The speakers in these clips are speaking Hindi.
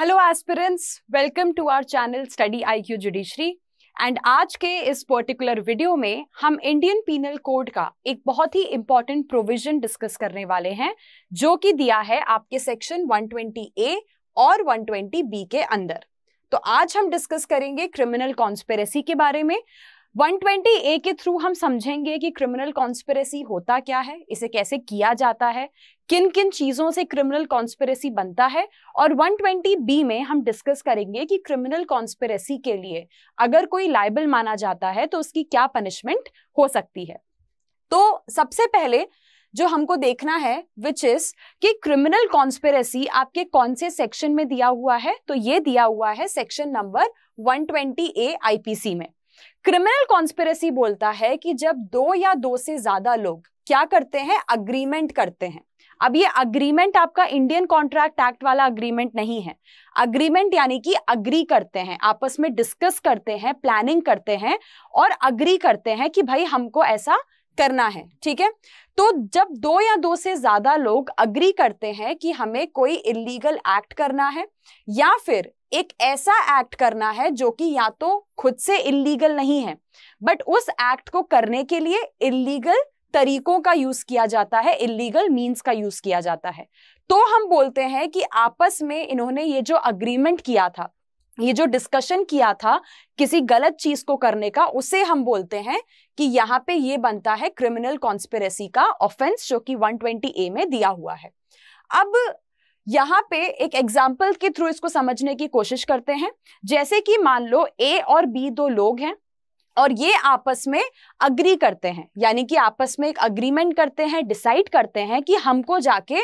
Hello aspirants welcome to our channel study IQ judiciary and आज के इस पर्टिकुलर वीडियो में हम इंडियन पीनल कोड का एक बहुत ही इंपॉर्टेंट प्रोविजन डिस्कस करने वाले हैं जो कि दिया है आपके सेक्शन 120 ए और 120 बी के अंदर तो आज हम डिस्कस करेंगे क्रिमिनल कॉन्स्पेरेसी के बारे में 120 ए के थ्रू हम समझेंगे कि क्रिमिनल कॉन्स्पिरेसी होता क्या है इसे कैसे किया जाता है किन किन चीज़ों से क्रिमिनल कॉन्स्पिरेसी बनता है और 120 बी में हम डिस्कस करेंगे कि क्रिमिनल कॉन्स्पिरेसी के लिए अगर कोई लाइबल माना जाता है तो उसकी क्या पनिशमेंट हो सकती है तो सबसे पहले जो हमको देखना है विच इज कि क्रिमिनल कॉन्स्पिरेसी आपके कौन से सेक्शन में दिया हुआ है तो ये दिया हुआ है section number twenty A IPC में क्रिमिनल कॉन्स्पिरसी बोलता है कि जब दो या दो से ज्यादा लोग क्या करते हैं अग्रीमेंट करते हैं अब ये अग्रीमेंट आपका इंडियन कॉन्ट्रैक्ट एक्ट वाला अग्रीमेंट नहीं है अग्रीमेंट यानी कि अग्री करते हैं आपस में डिस्कस करते हैं प्लानिंग करते हैं और अग्री करते हैं कि भाई हमको ऐसा करना है ठीक है तो जब दो या दो से ज्यादा लोग अग्री करते हैं कि हमें कोई इलीगल एक्ट करना है या फिर एक ऐसा एक्ट करना है जो कि या तो खुद से इलीगल नहीं है बट उस एक्ट को करने के लिए इलीगल तरीकों का यूज किया जाता है इलीगल मींस का यूज किया जाता है तो हम बोलते हैं कि आपस में इन्होंने ये जो अग्रीमेंट किया था ये जो डिस्कशन किया था किसी गलत चीज को करने का उसे हम बोलते हैं कि यहाँ पे ये बनता है क्रिमिनल कॉन्स्पिरेसी का ऑफेंस जो कि 120 ए में दिया हुआ है अब यहाँ पे एक एग्जाम्पल के थ्रू इसको समझने की कोशिश करते हैं जैसे कि मान लो ए और बी दो लोग हैं और ये आपस में अग्री करते हैं यानी कि आपस में एक अग्रीमेंट करते हैं डिसाइड करते हैं कि हमको जाके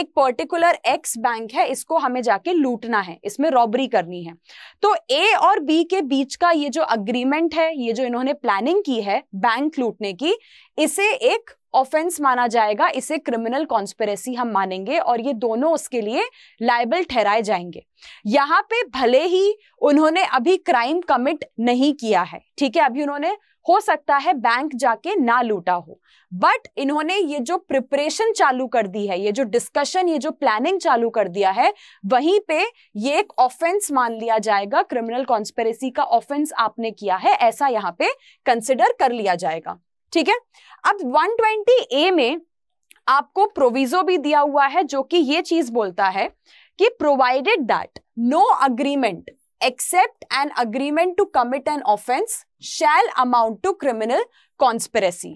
एक पर्टिकुलर एक्स बैंक है इसको हमें जाके लूटना है इसमें रॉबरी करनी है तो ए और बी के बीच का ये जो अग्रीमेंट है ये जो इन्होंने प्लानिंग की है बैंक लूटने की इसे एक ऑफेंस माना जाएगा इसे क्रिमिनल कॉन्स्पेरेसी हम मानेंगे और ये दोनों उसके लिए लाइबल ठहराए जाएंगे यहाँ पे भले ही उन्होंने अभी क्राइम कमिट नहीं किया है ठीक है अभी उन्होंने हो सकता है बैंक जाके ना लूटा हो बट इन्होंने ये जो प्रिपरेशन चालू कर दी है ये जो डिस्कशन ये जो प्लानिंग चालू कर दिया है वहीं पे ये एक ऑफेंस मान लिया जाएगा क्रिमिनल कॉन्स्पेरेसी का ऑफेंस आपने किया है ऐसा यहाँ पे कंसिडर कर लिया जाएगा ठीक है अब 120 ए में आपको प्रोविजो भी दिया हुआ है जो कि ये चीज बोलता है कि provided that no agreement except an agreement to commit an offence shall amount to criminal conspiracy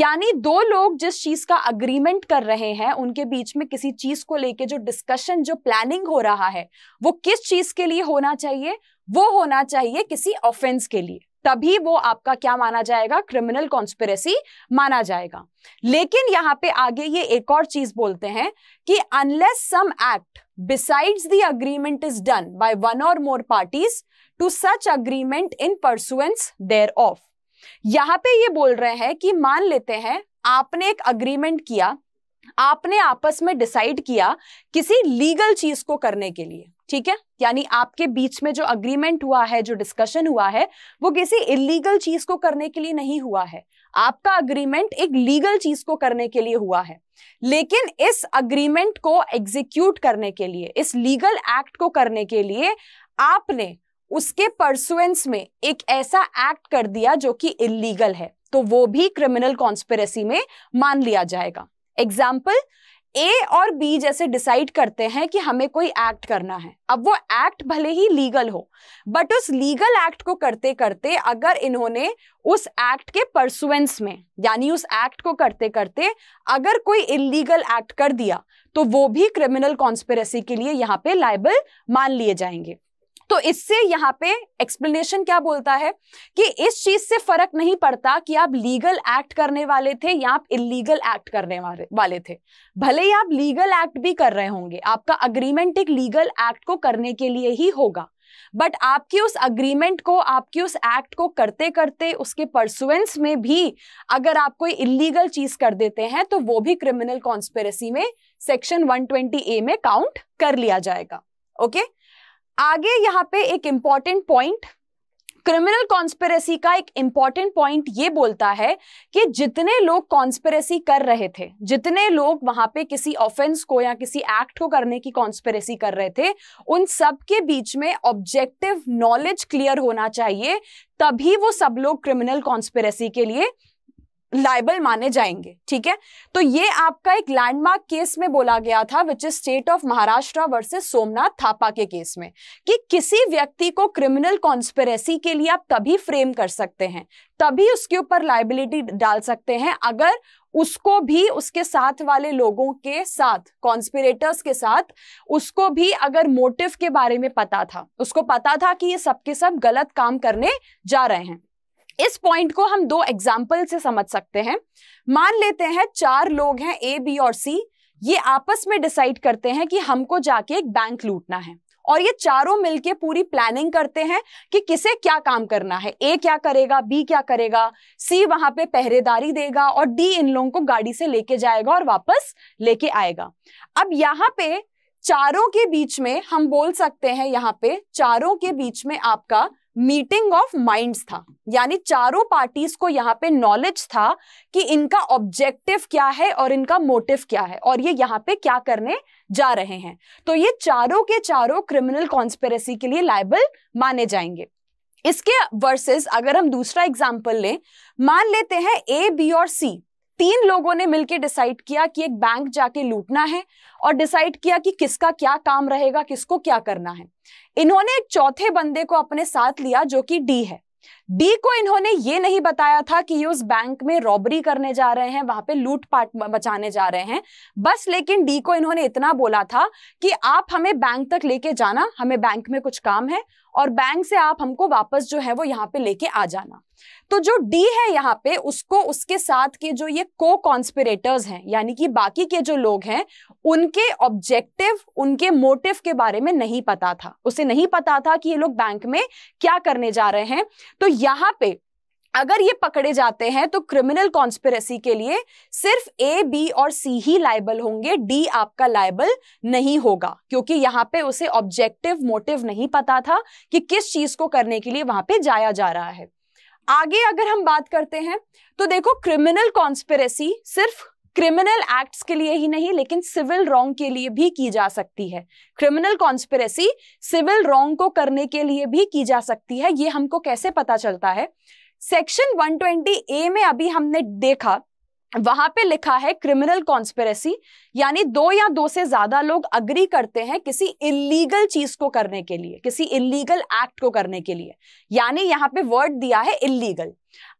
यानी दो लोग जिस चीज का अग्रीमेंट कर रहे हैं उनके बीच में किसी चीज को लेके जो डिस्कशन जो प्लानिंग हो रहा है वो किस चीज के लिए होना चाहिए वो होना चाहिए किसी ऑफेंस के लिए तभी वो आपका क्या माना जाएगा क्रिमिनल कॉन्स्पिरसी माना जाएगा लेकिन यहां पे आगे ये एक और चीज बोलते हैं कि unless some act the agreement is done by one और more parties to such agreement in pursuance pursuance of यहां पे ये बोल रहे हैं कि मान लेते हैं आपने एक अग्रीमेंट किया आपने आपस में डिसाइड किया किसी लीगल चीज को करने के लिए ठीक है यानी आपके बीच में जो अग्रीमेंट हुआ है जो डिस्कशन हुआ है वो किसी इलीगल चीज को करने के लिए नहीं हुआ है आपका अग्रीमेंट एक लीगल चीज को करने के लिए हुआ है लेकिन इस अग्रीमेंट को एग्जीक्यूट करने के लिए इस लीगल एक्ट को करने के लिए आपने उसके परसुएंस में एक ऐसा एक्ट कर दिया जो कि इलीगल है तो वो भी क्रिमिनल कॉन्स्पेरेसी में मान लिया जाएगा एग्जाम्पल ए और बी जैसे डिसाइड करते हैं कि हमें कोई एक्ट करना है अब वो एक्ट भले ही लीगल हो बट उस लीगल एक्ट को करते करते अगर इन्होंने उस एक्ट के परसुएंस में यानी उस एक्ट को करते करते अगर कोई इलीगल एक्ट कर दिया तो वो भी क्रिमिनल कॉन्स्पेरेसी के लिए यहाँ पे लाइबल मान लिए जाएंगे तो इससे यहाँ पे एक्सप्लेनेशन क्या बोलता है कि इस चीज से फर्क नहीं पड़ता कि आप लीगल एक्ट करने वाले थे या आप इलीगल एक्ट करने वाले थे भले ही आप लीगल एक्ट भी कर रहे होंगे आपका अग्रीमेंट एक लीगल एक्ट को करने के लिए ही होगा बट आपकी उस अग्रीमेंट को आपकी उस एक्ट को करते करते उसके परसुएंस में भी अगर आप कोई इलीगल चीज कर देते हैं तो वो भी क्रिमिनल कॉन्स्पेरेसी में सेक्शन 120 ए में काउंट कर लिया जाएगा ओके okay? आगे यहाँ पे एक इंपॉर्टेंट पॉइंट क्रिमिनल कॉन्स्पेरेसी का एक इंपॉर्टेंट पॉइंट ये बोलता है कि जितने लोग कॉन्स्पेरेसी कर रहे थे जितने लोग वहां पे किसी ऑफेंस को या किसी एक्ट को करने की कॉन्स्पेरेसी कर रहे थे उन सब के बीच में ऑब्जेक्टिव नॉलेज क्लियर होना चाहिए तभी वो सब लोग क्रिमिनल कॉन्स्पेरेसी के लिए लाइबल माने जाएंगे ठीक है तो ये आपका एक लैंडमार्क केस में बोला गया था which is state of Maharashtra versus Somnath Thapa के केस में कि किसी व्यक्ति को क्रिमिनल कॉन्स्पेरेसी के लिए आप तभी फ्रेम कर सकते हैं तभी उसके ऊपर लाइबिलिटी डाल सकते हैं अगर उसको भी उसके साथ वाले लोगों के साथ कॉन्स्पिरेटर्स के साथ उसको भी अगर मोटिव के बारे में पता था उसको पता था कि ये सबके सब गलत काम करने जा रहे हैं इस पॉइंट को हम दो एग्जाम्पल से समझ सकते हैं मान लेते हैं चार लोग हैं ए बी और सी ये आपस में डिसाइड करते हैं कि हमको जाके एक बैंक लूटना है और ये चारों मिलके पूरी प्लानिंग करते हैं कि किसे क्या काम करना है ए क्या करेगा बी क्या करेगा सी वहां पे पहरेदारी देगा और डी इन लोगों को गाड़ी से लेके जाएगा और वापस लेके आएगा अब यहाँ पे चारों के बीच में हम बोल सकते हैं यहाँ पे चारों के बीच में आपका मीटिंग ऑफ माइंड्स था यानी चारों पार्टीज को यहाँ पे नॉलेज था कि इनका ऑब्जेक्टिव क्या है और इनका मोटिव क्या है और ये यहाँ पे क्या करने जा रहे हैं तो ये चारों के चारों क्रिमिनल कॉन्स्पेरेसी के लिए लाइबल माने जाएंगे इसके वर्सेस अगर हम दूसरा एग्जाम्पल लें मान लेते हैं ए बी और सी तीन लोगों ने मिलकर डिसाइड किया कि एक बैंक जाके लूटना है और डिसाइड किया कि किसका क्या काम रहेगा किसको क्या करना है इन्होंने एक चौथे बंदे को अपने साथ लिया जो कि डी है डी को इन्होंने ये नहीं बताया था कि ये उस बैंक में रॉबरी करने जा रहे हैं वहां पे लूट पाट बचाने जा रहे हैं बस लेकिन डी को इन्होंने इतना बोला था कि आप हमें बैंक तक लेके जाना हमें बैंक में कुछ काम है और बैंक से आप हमको वापस जो है वो यहाँ पे लेके आ जाना तो जो डी है यहाँ पे उसको उसके साथ के जो ये को कॉन्स्पिरेटर्स हैं यानी कि बाकी के जो लोग हैं उनके ऑब्जेक्टिव उनके मोटिव के बारे में नहीं पता था उसे नहीं पता था कि ये लोग बैंक में क्या करने जा रहे हैं तो यहाँ पे अगर ये पकड़े जाते हैं तो क्रिमिनल कॉन्स्पिरसी के लिए सिर्फ ए बी और सी ही लाइबल होंगे डी आपका लाइबल नहीं होगा क्योंकि यहाँ पे उसे ऑब्जेक्टिव मोटिव नहीं पता था कि किस चीज को करने के लिए वहां पे जाया जा रहा है आगे अगर हम बात करते हैं तो देखो क्रिमिनल कॉन्स्पिरसी सिर्फ क्रिमिनल एक्ट्स के लिए ही नहीं लेकिन सिविल रॉन्ग के लिए भी की जा सकती है क्रिमिनल कॉन्स्पिरसी सिविल रॉन्ग को करने के लिए भी की जा सकती है ये हमको कैसे पता चलता है सेक्शन 120 ए में अभी हमने देखा वहां पे लिखा है क्रिमिनल कॉन्स्पेरेसी यानी दो या दो से ज्यादा लोग अग्री करते हैं किसी इलीगल चीज को करने के लिए किसी इलीगल एक्ट को करने के लिए यानी यहाँ पे वर्ड दिया है इलीगल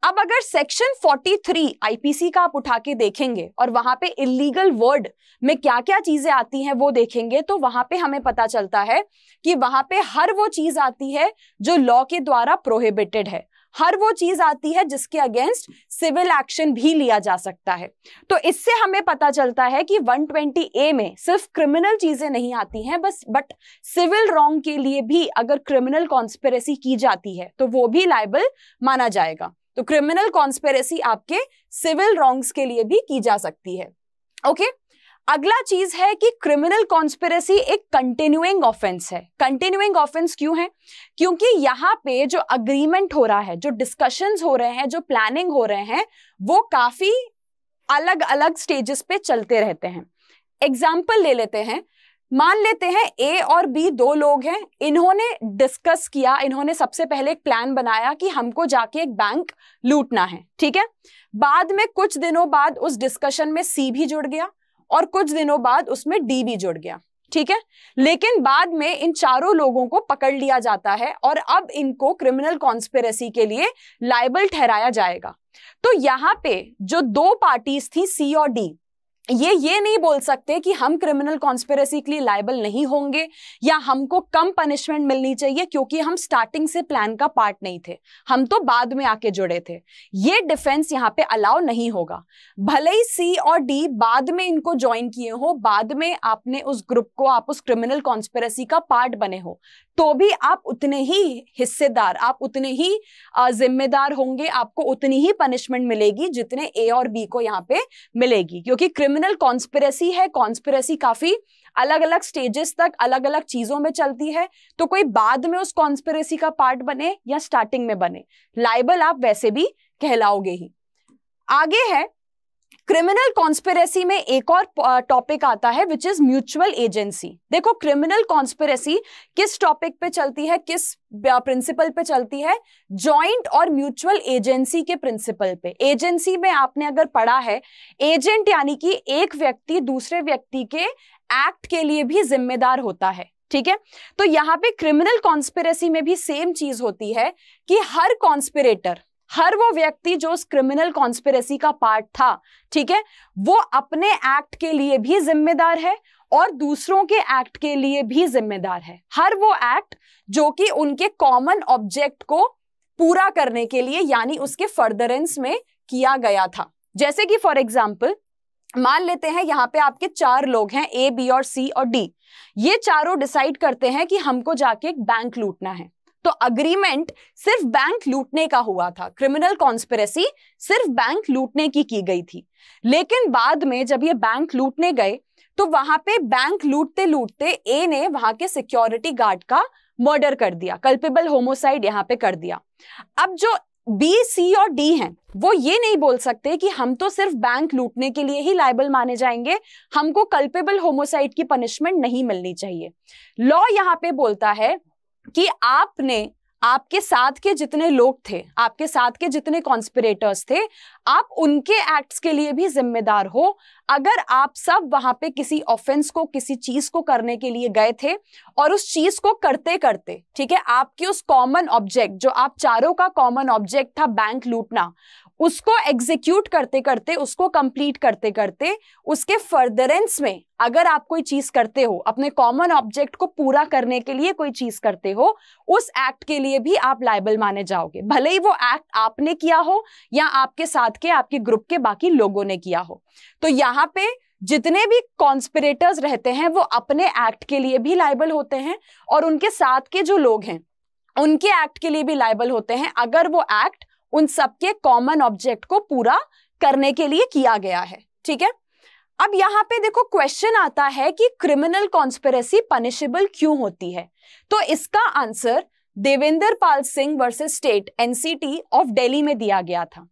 अब अगर सेक्शन 43 आईपीसी का आप उठा के देखेंगे और वहां पे इलीगल वर्ड में क्या क्या चीजें आती हैं वो देखेंगे तो वहां पे हमें पता चलता है कि वहां पे हर वो चीज आती है जो लॉ के द्वारा प्रोहिबिटेड है हर वो चीज आती है जिसके अगेंस्ट सिविल एक्शन भी लिया जा सकता है तो इससे हमें पता चलता है कि 120 ए में सिर्फ क्रिमिनल चीजें नहीं आती हैं बस बट सिविल रॉन्ग के लिए भी अगर क्रिमिनल कॉन्स्पेरेसी की जाती है तो वो भी लाइबल माना जाएगा तो क्रिमिनल कॉन्स्पेरेसी आपके सिविल रॉन्ग्स के लिए भी की जा सकती है ओके okay? अगला चीज है कि क्रिमिनल कॉन्स्पिरसी एक कंटिन्यूइंग ऑफेंस है कंटिन्यूइंग ऑफेंस क्यों है क्योंकि यहाँ पे जो अग्रीमेंट हो रहा है जो डिस्कशंस हो रहे हैं जो प्लानिंग हो रहे हैं वो काफी अलग अलग स्टेजेस पे चलते रहते हैं एग्जाम्पल ले लेते हैं मान लेते हैं ए और बी दो लोग हैं इन्होंने डिस्कस किया इन्होंने सबसे पहले एक प्लान बनाया कि हमको जाके एक बैंक लूटना है ठीक है बाद में कुछ दिनों बाद उस डिस्कशन में सी भी जुड़ गया और कुछ दिनों बाद उसमें डी भी जुड़ गया ठीक है लेकिन बाद में इन चारों लोगों को पकड़ लिया जाता है और अब इनको क्रिमिनल कॉन्स्पेरेसी के लिए लाइबल ठहराया जाएगा तो यहां पे जो दो पार्टीज थी सी और डी ये ये नहीं बोल सकते कि हम क्रिमिनल कॉन्स्पेरेसी के लिए लाइबल नहीं होंगे या हमको कम पनिशमेंट मिलनी चाहिए क्योंकि हम स्टार्टिंग से प्लान का पार्ट नहीं थे हम तो बाद में आके जुड़े थे ये डिफेंस यहाँ पे अलाउ नहीं होगा भले ही सी और डी बाद में इनको ज्वाइन किए हो बाद में आपने उस ग्रुप को आप उस क्रिमिनल कॉन्स्पेरेसी का पार्ट बने हो तो भी आप उतने ही हिस्सेदार आप उतने ही जिम्मेदार होंगे आपको उतनी ही पनिशमेंट मिलेगी जितने ए और बी को यहाँ पे मिलेगी क्योंकि क्रिमिनल कॉन्स्पिरसी है कॉन्स्पिरसी काफी अलग अलग स्टेजेस तक अलग अलग चीजों में चलती है तो कोई बाद में उस कॉन्स्पिरसी का पार्ट बने या स्टार्टिंग में बने लाइबल आप वैसे भी कहलाओगे ही आगे है क्रिमिनल कॉन्स्पिरेसी में एक और टॉपिक आता है विच इज म्यूचुअल एजेंसी देखो क्रिमिनल कॉन्स्पिरेसी किस टॉपिक पे चलती है किस प्रिंसिपल पे चलती है जॉइंट और म्यूचुअल एजेंसी के प्रिंसिपल पे एजेंसी में आपने अगर पढ़ा है एजेंट यानी कि एक व्यक्ति दूसरे व्यक्ति के एक्ट के लिए भी जिम्मेदार होता है ठीक है तो यहाँ पे क्रिमिनल कॉन्स्पिरेसी में भी सेम चीज होती है कि हर कॉन्स्पिरेटर हर वो व्यक्ति जो उस क्रिमिनल कॉन्स्पिरसी का पार्ट था ठीक है वो अपने एक्ट के लिए भी जिम्मेदार है और दूसरों के एक्ट के लिए भी जिम्मेदार है हर वो एक्ट जो कि उनके कॉमन ऑब्जेक्ट को पूरा करने के लिए यानी उसके फर्दरेंस में किया गया था जैसे कि फॉर एग्जाम्पल मान लेते हैं यहाँ पे आपके चार लोग हैं ए बी और सी और डी ये चारों डिसाइड करते हैं कि हमको जाके एक बैंक लूटना है तो अग्रीमेंट सिर्फ बैंक लूटने का हुआ था क्रिमिनल कॉन्स्पिरसी सिर्फ बैंक लूटने की की गई थी लेकिन बाद में जब ये बैंक लूटने गए तो वहां पे बैंक लूटते लूटते ए ने वहां के सिक्योरिटी गार्ड का मर्डर कर दिया कल्पेबल होमोसाइड यहां पे कर दिया अब जो बी सी और डी हैं वो ये नहीं बोल सकते कि हम तो सिर्फ बैंक लूटने के लिए ही लाइबल माने जाएंगे हमको कल्पेबल होमोसाइड की पनिशमेंट नहीं मिलनी चाहिए लॉ यहां पे बोलता है कि आपने आपके साथ के जितने लोग थे आपके साथ के जितने कॉन्स्पिरेटर्स थे आप उनके एक्ट्स के लिए भी जिम्मेदार हो अगर आप सब वहां पे किसी ऑफेंस को किसी चीज को करने के लिए गए थे और उस चीज को करते करते ठीक है आपके उस कॉमन ऑब्जेक्ट जो आप चारों का कॉमन ऑब्जेक्ट था बैंक लूटना उसको एग्जीक्यूट करते करते उसको कंप्लीट करते करते उसके फर्दरेंस में अगर आप कोई चीज करते हो अपने कॉमन ऑब्जेक्ट को पूरा करने के लिए कोई चीज करते हो उस एक्ट के लिए भी आप लाइबल माने जाओगे भले ही वो एक्ट आपने किया हो या आपके साथ के आपके ग्रुप के बाकी लोगों ने किया हो तो यहाँ पे जितने भी कॉन्स्पिरेटर्स रहते हैं वो अपने एक्ट के लिए भी लाइबल होते हैं और उनके साथ के जो लोग हैं उनके एक्ट के लिए भी लाइबल होते हैं अगर वो एक्ट उन सबके कॉमन ऑब्जेक्ट को पूरा करने के लिए किया गया है ठीक है अब यहाँ पे देखो क्वेश्चन आता है कि क्रिमिनल कॉन्स्पेरेसी पनिशेबल क्यों होती है तो इसका answer Devendra Pal Singh versus state NCT of Delhi में दिया गया था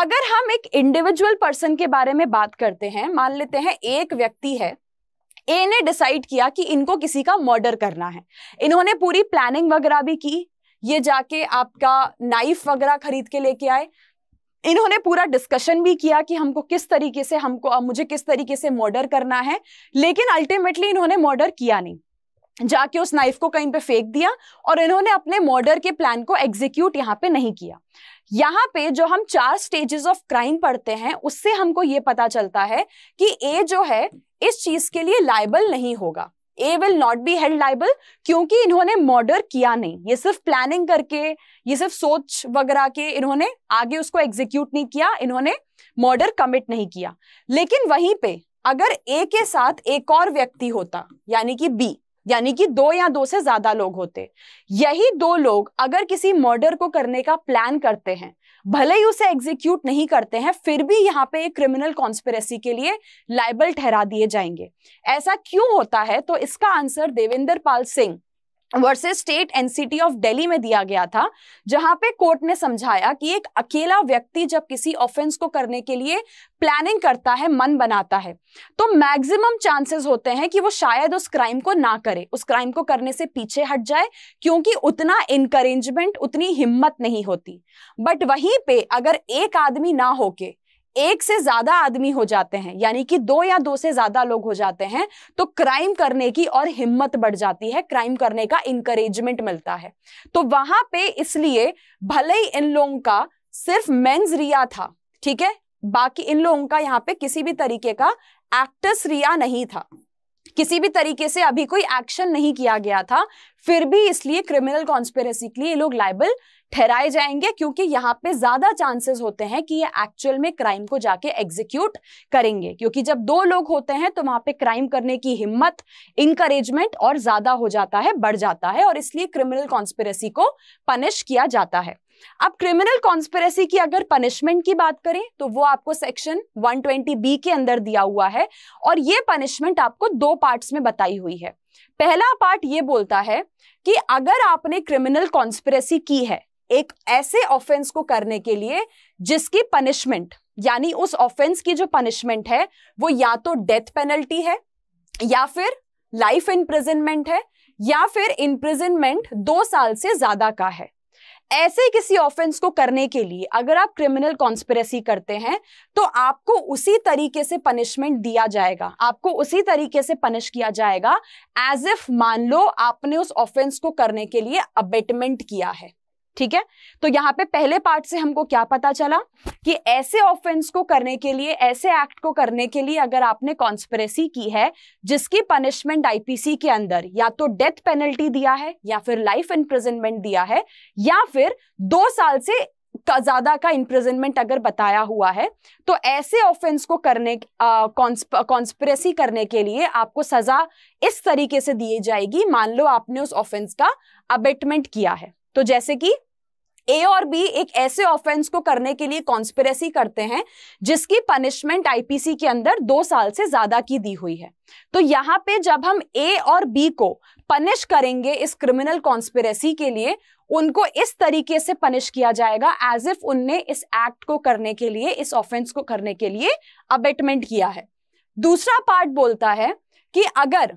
अगर हम एक इंडिविजुअल पर्सन के बारे में बात करते हैं मान लेते हैं एक व्यक्ति है ए ने डिसाइड किया कि इनको किसी का मर्डर करना है इन्होंने पूरी प्लानिंग वगैरह भी की ये जाके आपका नाइफ वगैरह खरीद के लेके आए इन्होंने पूरा डिस्कशन भी किया कि हमको किस तरीके से हमको मुझे किस तरीके से मर्डर करना है लेकिन अल्टीमेटली इन्होंने मर्डर किया नहीं जाके उस नाइफ को कहीं पे फेंक दिया और इन्होंने अपने मर्डर के प्लान को एग्जीक्यूट यहाँ पे नहीं किया यहाँ पे जो हम चार स्टेजेस ऑफ क्राइम पढ़ते हैं उससे हमको ये पता चलता है कि ए जो है इस चीज के लिए लाइबल नहीं होगा A will not be held liable क्योंकि इन्होंने मर्डर किया नहीं ये सिर्फ प्लानिंग करके ये सिर्फ सोच वगैरह के इन्होंने आगे उसको एग्जीक्यूट नहीं किया इन्होंने मर्डर कमिट नहीं किया लेकिन वहीं पे अगर ए के साथ एक और व्यक्ति होता यानी कि बी यानी कि दो या दो से ज्यादा लोग होते यही दो लोग अगर किसी मर्डर को करने का प्लान करते हैं भले ही उसे एग्जीक्यूट नहीं करते हैं फिर भी यहाँ पे एक क्रिमिनल कॉन्स्पिरसी के लिए लाइबल ठहरा दिए जाएंगे ऐसा क्यों होता है तो इसका answer Devendra Pal Singh versus state NCT of Delhi में दिया गया था जहां पे कोर्ट ने समझाया कि एक अकेला व्यक्ति जब किसी ऑफेंस को करने के लिए प्लानिंग करता है मन बनाता है तो मैक्सिमम चांसेस होते हैं कि वो शायद उस क्राइम को ना करे उस क्राइम को करने से पीछे हट जाए क्योंकि उतना इनकरेजमेंट उतनी हिम्मत नहीं होती बट वहीं पे अगर एक आदमी ना होके एक से ज्यादा आदमी हो जाते हैं यानी कि दो या दो से ज्यादा लोग हो जाते हैं तो क्राइम करने की और हिम्मत बढ़ जाती है क्राइम करने का इंकरेजमेंट मिलता है तो वहां पे इसलिए भले ही इन लोगों का सिर्फ मेंस रिया था ठीक है बाकी इन लोगों का यहाँ पे किसी भी तरीके का एक्टर्स रिया नहीं था किसी भी तरीके से अभी कोई एक्शन नहीं किया गया था फिर भी इसलिए क्रिमिनल कॉन्स्पेरेसी के लिए ये लोग लाइबल ठहराए जाएंगे क्योंकि यहाँ पे ज्यादा चांसेस होते हैं कि ये एक्चुअल में क्राइम को जाके एग्जीक्यूट करेंगे क्योंकि जब दो लोग होते हैं तो वहां पे क्राइम करने की हिम्मत इनकरेजमेंट और ज्यादा हो जाता है बढ़ जाता है और इसलिए क्रिमिनल कॉन्स्पेरेसी को पनिश किया जाता है अब क्रिमिनल कॉन्स्पेरेसी की अगर पनिशमेंट की बात करें तो वो आपको सेक्शन 120 बी के अंदर दिया हुआ है और ये पनिशमेंट आपको दो पार्ट्स में बताई हुई है पहला पार्ट ये बोलता है कि अगर आपने क्रिमिनल कॉन्स्पेरेसी की है एक ऐसे ऑफेंस को करने के लिए जिसकी पनिशमेंट यानी उस ऑफेंस की जो पनिशमेंट है वो या तो डेथ पेनल्टी है या फिर लाइफ इंप्रिजनमेंट है या फिर इंप्रिजनमेंट दो साल से ज्यादा का है ऐसे किसी ऑफेंस को करने के लिए अगर आप क्रिमिनल कॉन्स्पिरेसी करते हैं तो आपको उसी तरीके से पनिशमेंट दिया जाएगा आपको उसी तरीके से पनिश किया जाएगा एज इफ मान लो आपने उस ऑफेंस को करने के लिए अबेटमेंट किया है ठीक है तो यहाँ पे पहले पार्ट से हमको क्या पता चला कि ऐसे ऑफेंस को करने के लिए ऐसे एक्ट को करने के लिए अगर आपने कॉन्स्परेसी की है जिसकी पनिशमेंट आईपीसी के अंदर या तो डेथ पेनल्टी दिया है या फिर लाइफ इंप्रिजनमेंट दिया है या फिर दो साल से ज्यादा का इंप्रिजनमेंट अगर बताया हुआ है तो ऐसे ऑफेंस को करने कॉन्स्परेसी करने के लिए आपको सजा इस तरीके से दी जाएगी मान लो आपने उस ऑफेंस का अबेटमेंट किया है तो जैसे कि ए और बी एक ऐसे ऑफेंस को करने के लिए कॉन्स्पिरेसी करते हैं जिसकी पनिशमेंट आईपीसी के अंदर दो साल से ज्यादा की दी हुई है तो यहां पे जब हम ए और बी को पनिश करेंगे इस क्रिमिनल कॉन्स्पिरेसी के लिए उनको इस तरीके से पनिश किया जाएगा एज इफ उनने इस एक्ट को करने के लिए इस ऑफेंस को करने के लिए अबेटमेंट किया है दूसरा पार्ट बोलता है कि अगर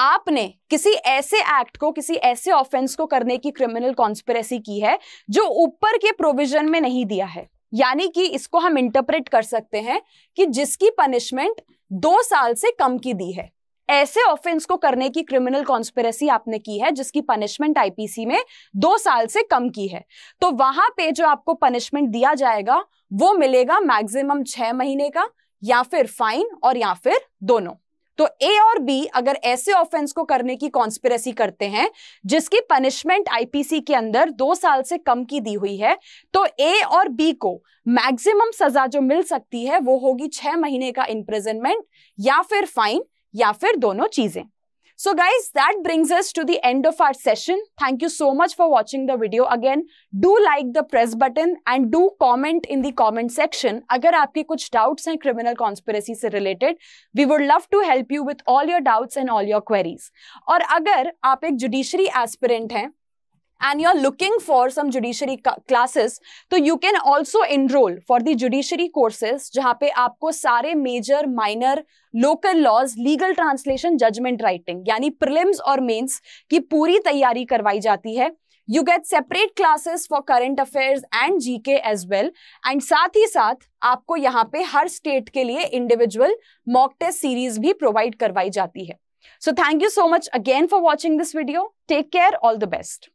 आपने किसी ऐसे एक्ट को किसी ऐसे ऑफेंस को करने की क्रिमिनल कॉन्स्पिरेसी की है जो ऊपर के प्रोविजन में नहीं दिया है यानी कि इसको हम इंटरप्रेट कर सकते हैं कि जिसकी पनिशमेंट दो साल से कम की दी है ऐसे ऑफेंस को करने की क्रिमिनल कॉन्स्पिरेसी आपने की है जिसकी पनिशमेंट आईपीसी में दो साल से कम की है तो वहां पे जो आपको पनिशमेंट दिया जाएगा वो मिलेगा मैक्सिमम छह महीने का या फिर फाइन और या फिर दोनों तो ए और बी अगर ऐसे ऑफेंस को करने की कॉन्स्पिरसी करते हैं जिसकी पनिशमेंट आईपीसी के अंदर दो साल से कम की दी हुई है तो ए और बी को मैक्सिमम सजा जो मिल सकती है वो होगी छह महीने का इम्प्रेजनमेंट या फिर फाइन या फिर दोनों चीजें So guys, that brings us to the end of our session. Thank you so much for watching the video. Again, do like the press button and do comment in the comment section. अगर आपके कुछ doubts हैं criminal conspiracy से related, we would love to help you with all your doubts and all your queries. और अगर आप एक judiciary aspirant हैं, and you're looking for some judiciary classes तो you can also enrol for the judiciary courses जहाँ पे आपको सारे major minor local laws legal translation judgment writing यानी प्रिलिम्स और मेंस की पूरी तैयारी करवाई जाती है you get separate classes for current affairs and GK as well and साथ ही साथ आपको यहाँ पे हर स्टेट के लिए इंडिविजुअल मॉक टेस्ट सीरीज भी प्रोवाइड करवाई जाती है so thank you so much again for watching this video take care all the best